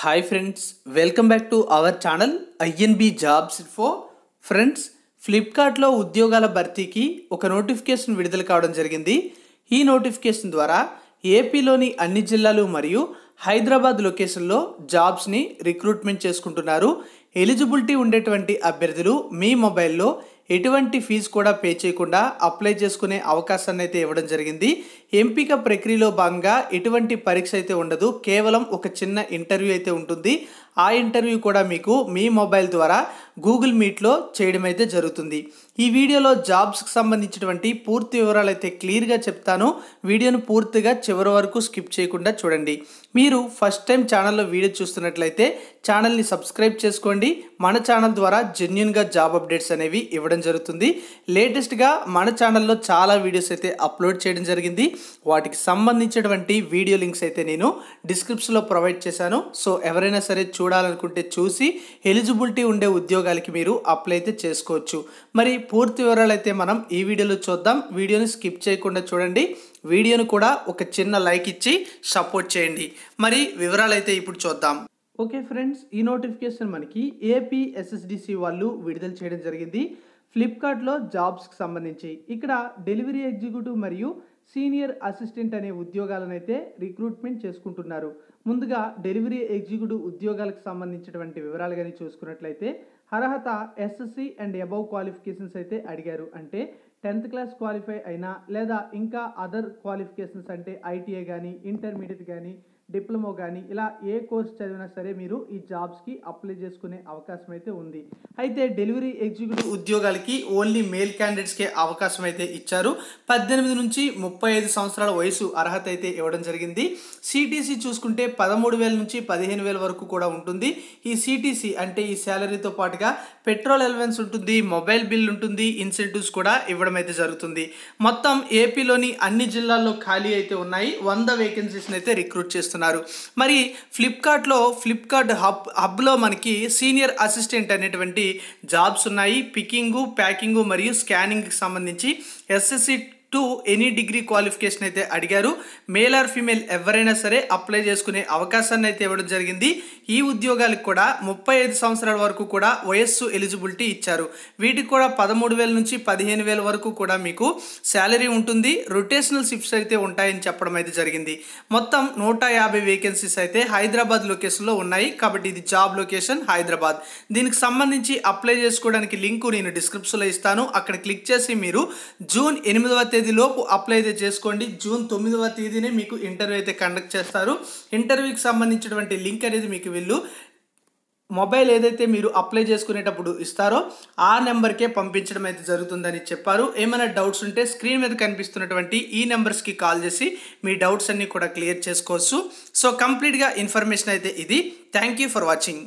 hi friends welcome back to our channel INB jobs ఫో friends ఫ్లిప్కార్ట్లో ఉద్యోగాల భర్తీకి ఒక నోటిఫికేషన్ విడుదల కావడం జరిగింది ఈ నోటిఫికేషన్ ద్వారా ఏపీలోని అన్ని జిల్లాలు మరియు హైదరాబాద్ లొకేషన్లో జాబ్స్ని రిక్రూట్మెంట్ చేసుకుంటున్నారు ఎలిజిబిలిటీ ఉండేటువంటి అభ్యర్థులు మీ మొబైల్లో ఎటువంటి ఫీజు కూడా పే చేయకుండా అప్లై చేసుకునే అవకాశాన్ని అయితే ఇవ్వడం జరిగింది ఎంపిక ప్రక్రియలో భాగంగా ఎటువంటి పరీక్ష అయితే ఉండదు కేవలం ఒక చిన్న ఇంటర్వ్యూ అయితే ఉంటుంది ఆ ఇంటర్వ్యూ కూడా మీకు మీ మొబైల్ ద్వారా గూగుల్ మీట్లో చేయడం అయితే జరుగుతుంది ఈ వీడియోలో జాబ్స్కి సంబంధించినటువంటి పూర్తి వివరాలు అయితే క్లియర్గా చెప్తాను వీడియోను పూర్తిగా చివరి వరకు స్కిప్ చేయకుండా చూడండి మీరు ఫస్ట్ టైం ఛానల్లో వీడియో చూస్తున్నట్లయితే ఛానల్ని సబ్స్క్రైబ్ చేసుకోండి మన ఛానల్ ద్వారా జెన్యున్గా జాబ్ అప్డేట్స్ అనేవి ఇవ్వడం జరుగుతుంది లేటెస్ట్గా మన ఛానల్లో చాలా వీడియోస్ అయితే అప్లోడ్ చేయడం జరిగింది వాటికి సంబంధించినటువంటి వీడియో లింక్స్ అయితే నేను డిస్క్రిప్షన్లో ప్రొవైడ్ చేశాను సో ఎవరైనా సరే చూడాలనుకుంటే చూసి ఎలిజిబిలిటీ ఉండే ఉద్యోగ ఉద్యోగాలకి మీరు అప్లై అయితే చేసుకోవచ్చు మరి పూర్తి వివరాలు అయితే మనం ఈ వీడియోలో చూద్దాం వీడియోని స్కిప్ చేయకుండా చూడండి వీడియోను కూడా ఒక చిన్న లైక్ ఇచ్చి సపోర్ట్ చేయండి మరి వివరాలు అయితే ఇప్పుడు చూద్దాం ఓకే ఫ్రెండ్స్ ఈ నోటిఫికేషన్ మనకి ఏపీఎస్ఎస్డిసి వాళ్ళు విడుదల చేయడం జరిగింది ఫ్లిప్కార్ట్లో జాబ్స్కి సంబంధించి ఇక్కడ డెలివరీ ఎగ్జిక్యూటివ్ మరియు సీనియర్ అసిస్టెంట్ అనే ఉద్యోగాలనైతే రిక్రూట్మెంట్ చేసుకుంటున్నారు ముందుగా డెలివరీ ఎగ్జిక్యూటివ్ ఉద్యోగాలకు సంబంధించినటువంటి వివరాలు కానీ చూసుకున్నట్లయితే అర్హత ఎస్ఎస్సి అండ్ అబౌవ్ క్వాలిఫికేషన్స్ అయితే అడిగారు అంటే టెన్త్ క్లాస్ క్వాలిఫై అయినా లేదా ఇంకా అదర్ క్వాలిఫికేషన్స్ అంటే ఐటీఐ కానీ ఇంటర్మీడియట్ కానీ డిప్లొమో కానీ ఇలా ఏ కోర్స్ చదివినా సరే మీరు ఈ జాబ్స్కి అప్లై చేసుకునే అవకాశం అయితే ఉంది అయితే డెలివరీ ఎగ్జిక్యూటివ్ ఉద్యోగాలకి ఓన్లీ మేల్ క్యాండిడేట్స్కే అవకాశం అయితే ఇచ్చారు పద్దెనిమిది నుంచి ముప్పై ఐదు సంవత్సరాల వయసు అర్హత అయితే ఇవ్వడం జరిగింది సిటీసీ చూసుకుంటే పదమూడు వేల నుంచి పదిహేను వేల వరకు కూడా ఉంటుంది ఈ సిటీసీ అంటే ఈ శాలరీతో పాటుగా పెట్రోల్ అలవెన్స్ ఉంటుంది మొబైల్ బిల్ ఉంటుంది ఇన్సెంటివ్స్ కూడా ఇవ్వడం అయితే జరుగుతుంది మొత్తం ఏపీలోని అన్ని జిల్లాల్లో ఖాళీ అయితే ఉన్నాయి వంద వేకెన్సీస్ని అయితే రిక్రూట్ చేస్తుంది చేస్తున్నారు మరి ఫ్లిప్కార్ట్లో ఫ్లిప్కార్ట్ హబ్ హబ్లో మనకి సీనియర్ అసిస్టెంట్ అనేటువంటి జాబ్స్ ఉన్నాయి పికింగు ప్యాకింగు మరియు స్కానింగ్కి సంబంధించి SSC to any degree qualification అయితే అడిగారు మేల్ ఆర్ ఫీమేల్ ఎవరైనా సరే అప్లై చేసుకునే అవకాశాన్ని అయితే ఇవ్వడం జరిగింది ఈ ఉద్యోగాలకు కూడా ముప్పై ఐదు సంవత్సరాల వరకు కూడా వయస్సు ఎలిజిబిలిటీ ఇచ్చారు వీటికి కూడా పదమూడు వేల నుంచి పదిహేను వేల వరకు కూడా మీకు శాలరీ ఉంటుంది రొటేషనల్ షిఫ్ట్స్ అయితే ఉంటాయని చెప్పడం అయితే జరిగింది మొత్తం నూట యాభై వేకెన్సీస్ అయితే హైదరాబాద్ లొకేషన్లో ఉన్నాయి కాబట్టి ఇది జాబ్ లొకేషన్ హైదరాబాద్ దీనికి సంబంధించి అప్లై చేసుకోవడానికి లింకు నేను డిస్క్రిప్షన్లో ఇస్తాను అక్కడ క్లిక్ చేసి మీరు జూన్ ఎనిమిదవ తేదీ తేదీ లోపు అప్లై అయితే చేసుకోండి జూన్ తొమ్మిదవ తేదీనే మీకు ఇంటర్వ్యూ అయితే కండక్ట్ చేస్తారు ఇంటర్వ్యూకి సంబంధించినటువంటి లింక్ అనేది మీకు వీళ్ళు మొబైల్ ఏదైతే మీరు అప్లై చేసుకునేటప్పుడు ఇస్తారో ఆ నెంబర్కే పంపించడం అయితే జరుగుతుందని చెప్పారు ఏమైనా డౌట్స్ ఉంటే స్క్రీన్ మీద కనిపిస్తున్నటువంటి ఈ నెంబర్స్కి కాల్ చేసి మీ డౌట్స్ అన్నీ కూడా క్లియర్ చేసుకోవచ్చు సో కంప్లీట్గా ఇన్ఫర్మేషన్ అయితే ఇది థ్యాంక్ యూ ఫర్ వాచింగ్